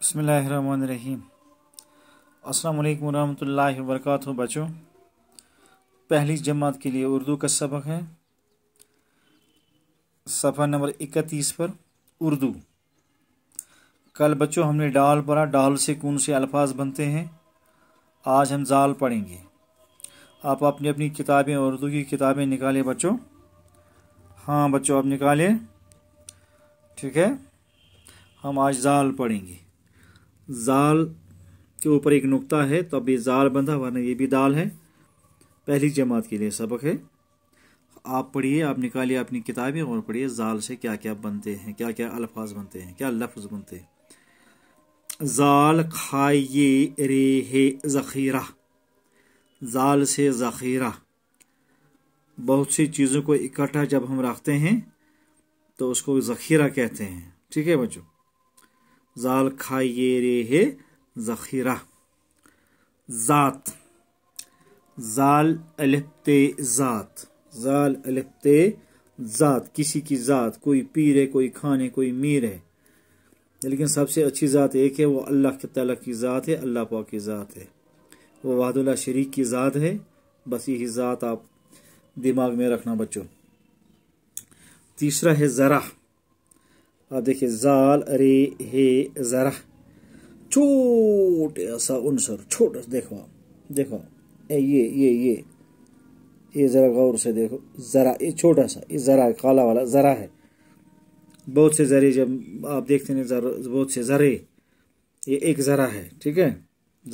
बसमीम अस्सलाम वरहमल रहमतुल्लाहि बच्चों पहली जमात के लिए उर्दू का सबक है सफ़ा नंबर इकतीस पर उर्दू कल बच्चों हमने डाल पढ़ा डाल से कौन से अल्फाज बनते हैं आज हम जाल पढ़ेंगे आप अपनी अपनी किताबें उर्दू की किताबें निकालिए बच्चों हाँ बच्चों आप निकालें ठीक है हम आज जाल पढ़ेंगे जाल के ऊपर एक नुकता है तो अब ये जाल बंधा वरना ये भी दाल है पहली जमात के लिए सबक है आप पढ़िए आप निकालिए अपनी किताबें और पढ़िए जाल से क्या क्या बनते हैं क्या क्या अल्फाज बनते हैं क्या लफ्ज़ बनते हैं जाल खाइए रे हे ज़ख़ीरा जाल से ज़ख़ीरा बहुत सी चीज़ों को इकट्ठा जब हम रखते हैं तो उसको ज़ख़ीरा कहते हैं ठीक है बच्चों ज़ाल खाइए रे Zal जखीरा ज़ात जाल अलिफ्ते ज़ात किसी की ज़ात कोई पीर है कोई खान है कोई मीर है लेकिन सबसे अच्छी ज़ात एक है वो अल्लाह के तला की ज़ात है अल्लाह पा की ज़ात है वो वादुल्ला शरीक की ज़ात है बस यही ज़ात आप दिमाग में रखना बच्चों तीसरा है ज़रा आप देखिए जाल रे हे ज़रा छोटे सा उनसर छोटा देखो देखो ए, ये ये ये ये ज़रा गौर से देखो ज़रा ये छोटा सा ये ज़रा काला वाला ज़रा है बहुत से ज़रे जब आप देखते हैं जरा बहुत से ज़रे ये एक ज़रा है ठीक है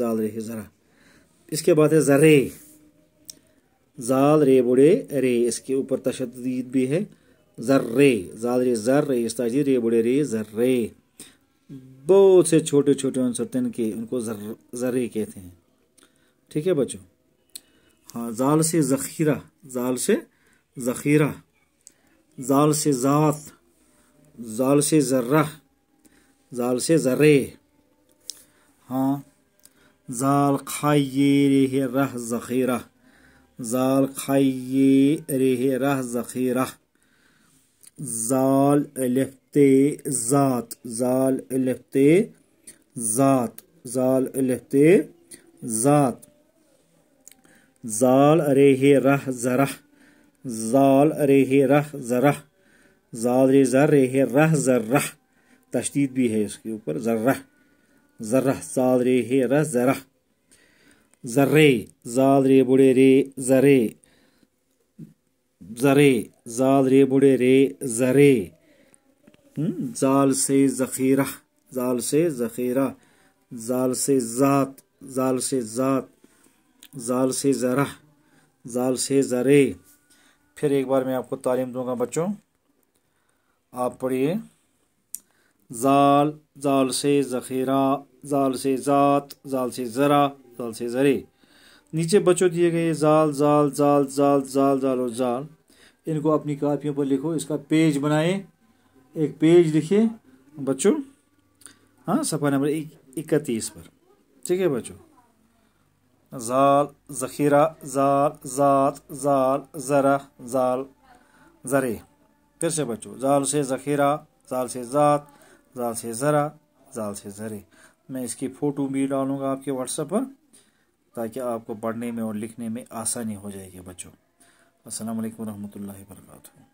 जाल रे है ज़रा इसके बाद है ज़रे जाल रे बुढ़े रे इसके ऊपर तशद भी है जर्रे ज़ादरे ज़र्रे इस्ताजी रे बुढ़े रे जर्रे बहुत से छोटे छोटे अनसर थे के उनको जर्रे कहते हैं ठीक है बच्चों हाँ जाल से ज़खीरा जाल से ज़खीरा जाल से ज़ात जाल से ज़र्रा जाल से ज़र्रे हाँ जाल खाइए रे रह ज़खीरा जाल खाइए रे रह ज़खीरा जाल अलफ़ते ज़ात जाल अलफ़ते ज़ात जाल अलफ़ते ज़ात जाल अरे हे रह जरह जाल अरे हे रह जरह जाल रे जर रे हे रह जर्रह तशदीद भी है इसके ऊपर जर्रह जर्रह जाल रे हे रह जरह जर्रे जाल रे बुढ़े रे जरे ज़रे जाल रे बुढ़े रे ज़रे जाल से ज़ख़ीरा जाल से ज़ख़ीरा जाल से ज़ात जाल से ज़ात जाल से ज़रा जाल से ज़रे फिर एक बार मैं आपको तालीम दूंगा बच्चों आप पढ़िए जाल जाल से ज़ख़ीरा जाल से ज़ात जाल से ज़रा जाल से ज़रे नीचे बच्चों दिए गए जाल जाल जाल जाल जाल जाल और जाल इनको अपनी कापियों पर लिखो इसका पेज बनाए एक पेज लिखिए बच्चों हाँ सफ़ा नंबर इकतीस पर ठीक है बच्चों जाल ज़ख़ीरा जाल ज़ात जाल ज़रा जाल ज़रे फिर से बच्चों जाल से ज़ख़ीरा जाल से ज़ात जाल से ज़रा जाल से ज़रे मैं इसकी फ़ोटो भी डालूंगा आपके व्हाट्सएप पर ताकि आपको पढ़ने में और लिखने में आसानी हो जाएगी बच्चों अल्लाम वरहमल वर्का